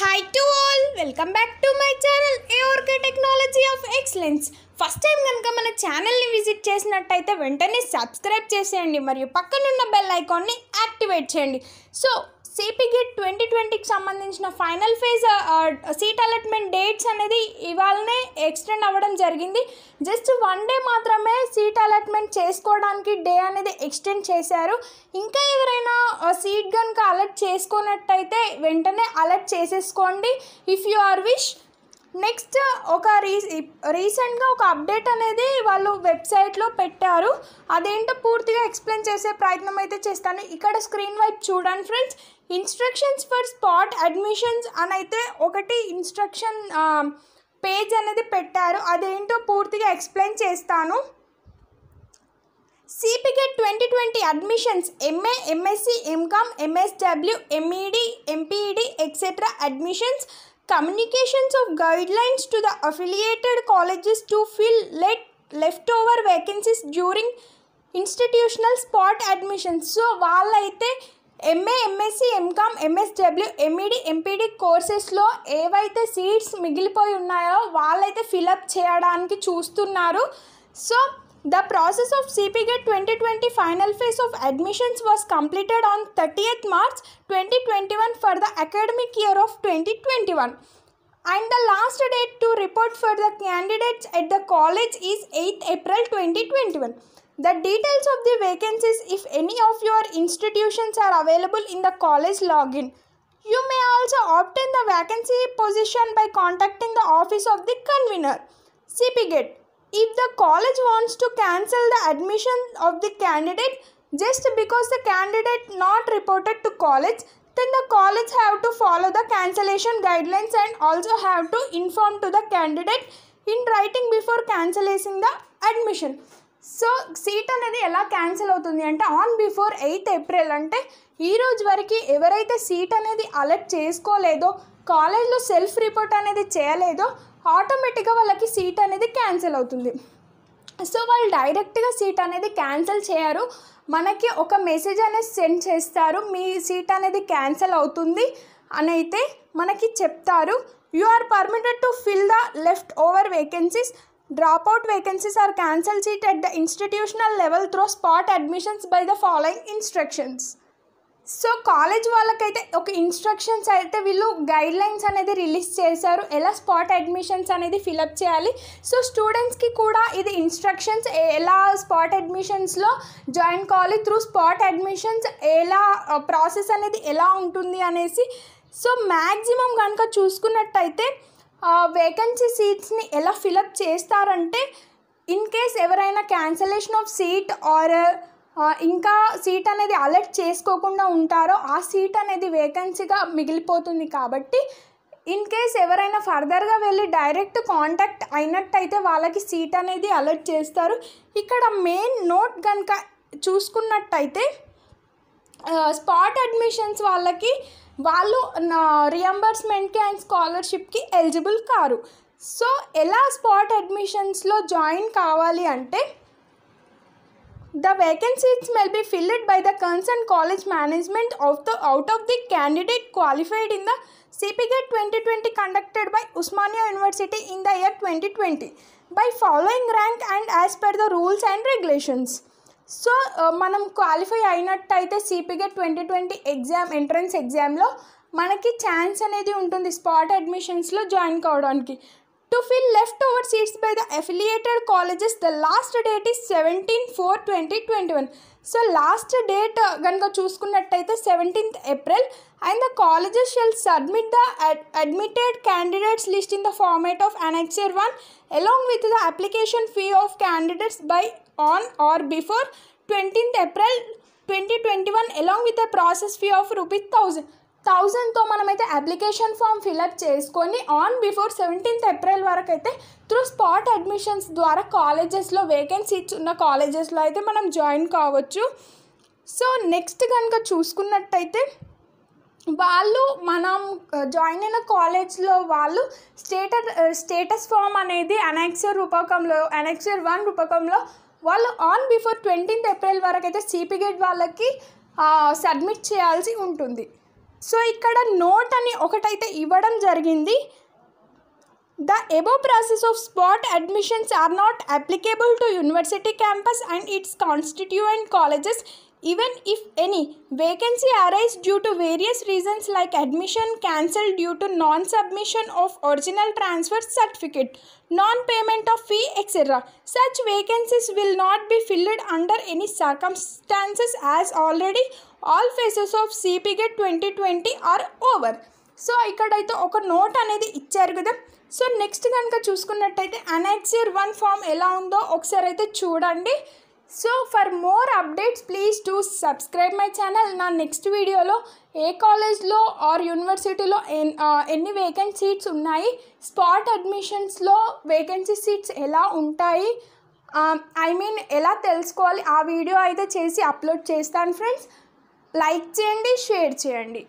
Hi to all welcome back to my channel ARK technology of excellence first time కనుక మన ఛానల్ని visit చేసినట్టయితే వెంటనే సబ్స్క్రైబ్ చేసేయండి మరియు పక్కనున్న బెల్ ఐకాన్ని యాక్టివేట్ చేయండి సో సిపి ట్వంటీ ట్వంటీకి సంబంధించిన final phase seat allotment dates అనేది ఇవాళనే ఎక్స్టెండ్ అవ్వడం జరిగింది జస్ట్ వన్ డే మాత్రమే సీట్ అలాట్మెంట్ చేసుకోవడానికి డే అనేది ఎక్స్టెండ్ చేశారు ఇంకా ఎవరైనా సీట్ కనుక అలర్ట్ చేసుకున్నట్టయితే వెంటనే అలర్ట్ చేసేసుకోండి if you are wish next ఒక రీ రీసెంట్గా ఒక అప్డేట్ అనేది వాళ్ళు వెబ్సైట్లో పెట్టారు అదేంటో పూర్తిగా ఎక్స్ప్లెయిన్ చేసే ప్రయత్నం అయితే చేస్తాను ఇక్కడ స్క్రీన్ వైపు చూడండి friends instructions for spot admissions అని అయితే ఒకటి ఇన్స్ట్రక్షన్ పేజ్ అనేది పెట్టారు అదేంటో పూర్తిగా ఎక్స్ప్లెయిన్ చేస్తాను CPGET twenty twenty admissions MA MSc MCom MSW MEd MPEd etcetera admissions communications of guidelines to the affiliated colleges to fill let, leftover vacancies during institutional spot admissions so వాళ్ళైతే MA MSc MCom MSW MEd MPEd కోర్సెస్లో ఏవైతే seats మిగిలిపోయి ఉన్నాయో వాళ్ళైతే fill up చేయడానికి చూస్తున్నారు so The process of CPGATE 2020 final phase of admissions was completed on 30th March 2021 for the academic year of 2021. And the last date to report for the candidates at the college is 8th April 2021. The details of the vacancies if any of your institutions are available in the college login. You may also obtain the vacancy position by contacting the office of the convener. CPGATE if the college wants to cancel the admission of the candidate just because the candidate not reported to college then the college have to follow the cancellation guidelines and also have to inform to the candidate in writing before cancellation the admission so seat అనేది ఎలా cancel అవుతుంది అంటే on before eighth April అంటే ఈ రోజు వరకు ఎవరైతే seat అనేది అలర్ట్ చేసుకోలేదో కాలేజ్లో సెల్ఫ్ రిపోర్ట్ అనేది చేయలేదో ఆటోమేటిక్గా వాళ్ళకి సీట్ అనేది క్యాన్సిల్ అవుతుంది సో వాళ్ళు డైరెక్ట్గా సీట్ అనేది క్యాన్సిల్ చేయరు మనకి ఒక మెసేజ్ అనేది సెండ్ చేస్తారు మీ సీట్ అనేది క్యాన్సిల్ అవుతుంది అని అయితే మనకి చెప్తారు you are permitted to fill the left over vacancies drop out vacancies or cancel seat at the institutional level through spot admissions by the following instructions so college వాళ్ళకైతే ఒక instructions అయితే వీళ్ళు గైడ్ లైన్స్ అనేది release చేశారు ఎలా spot admissions అనేది fill up చేయాలి so స్టూడెంట్స్కి కూడా ఇది ఇన్స్ట్రక్షన్స్ ఎలా స్పాట్ అడ్మిషన్స్లో జాయిన్ కావాలి త్రూ స్పాట్ అడ్మిషన్స్ ఎలా ప్రాసెస్ అనేది ఎలా ఉంటుంది అనేసి సో మ్యాక్సిమం కనుక చూసుకున్నట్టయితే వేకెన్సీ సీట్స్ని ఎలా ఫిలప్ చేస్తారంటే ఇన్ కేస్ ఎవరైనా క్యాన్సలేషన్ ఆఫ్ సీట్ ఆర్ ఇంకా సీట్ అనేది అలర్ట్ చేసుకోకుండా ఉంటారో ఆ సీట్ అనేది వేకెన్సీగా మిగిలిపోతుంది కాబట్టి ఇన్ కేస్ ఎవరైనా ఫర్దర్గా వెళ్ళి డైరెక్ట్ కాంటాక్ట్ అయినట్టయితే వాళ్ళకి సీట్ అనేది అలర్ట్ చేస్తారు ఇక్కడ మెయిన్ నోట్ కనుక చూసుకున్నట్టయితే స్పాట్ అడ్మిషన్స్ వాళ్ళకి వాళ్ళు రియంబర్స్మెంట్కి అండ్ స్కాలర్షిప్కి ఎలిజిబుల్ కారు సో ఎలా స్పాట్ అడ్మిషన్స్లో జాయిన్ కావాలి అంటే The vacancies may be filled by the concerned college management of the out of the candidate qualified in the CPGATE 2020 conducted by Usmania University in the year 2020 by following rank and as per the rules and regulations. So మనం qualify అయినట్టయితే సిపిగా twenty twenty exam entrance ఎగ్జామ్లో మనకి chance అనేది ఉంటుంది spot అడ్మిషన్స్లో join కావడానికి to fill left over seats by the affiliated colleges the last date is seventeen four twenty twenty one so last date కనుక చూసుకున్నట్టయితే seventeenth April and the colleges shall submit the admitted candidates list in the format of annexure one along with the application fee of candidates by on or before twentieth April twenty twenty one along with the process fee of rupees thousand థౌజండ్తో మనమైతే application form fill up చేసుకొని on before seventeenth April వరకు అయితే through spot admissions ద్వారా కాలేజెస్లో vacancy ఉన్న కాలేజెస్లో అయితే మనం జాయిన్ కావచ్చు సో నెక్స్ట్ కనుక చూసుకున్నట్టయితే వాళ్ళు మనం జాయిన్ అయిన కాలేజ్లో వాళ్ళు స్టేటస్ స్టేటస్ ఫామ్ అనేది అనెక్సర్ రూపకంలో అనెక్సర్ వన్ రూపకంలో వాళ్ళు ఆన్ బిఫోర్ ట్వంటీన్త్ ఏప్రిల్ వరకు అయితే సిపి గేట్ వాళ్ళకి సబ్మిట్ చేయాల్సి ఉంటుంది సో ఇక్కడ నోట్ అని ఒకటైతే ఇవ్వడం జరిగింది the above process of spot admissions are not applicable to university campus and its constituent and colleges Even if any vacancy arises due to various reasons like admission cancelled due to non-submission of original transfer certificate, non-payment of fee, etc. Such vacancies will not be filled under any circumstances as already all phases of CPGate 2020 are over. So ఇక్కడైతే ఒక note అనేది ఇచ్చారు కదా so next కనుక చూసుకున్నట్టయితే annexure one form ఎలా ఉందో ఒకసారి అయితే చూడండి so for more updates please to subscribe my channel నా నెక్స్ట్ వీడియోలో ఏ కాలేజ్లో ఆర్ యూనివర్సిటీలో ఎన్ని వేకెన్సీ సీట్స్ ఉన్నాయి స్పాట్ అడ్మిషన్స్లో వేకెన్సీ సీట్స్ ఎలా ఉంటాయి ఐ um, మీన్ ఎలా తెలుసుకోవాలి ఆ వీడియో అయితే చేసి అప్లోడ్ చేస్తాను ఫ్రెండ్స్ లైక్ చేయండి షేర్ చేయండి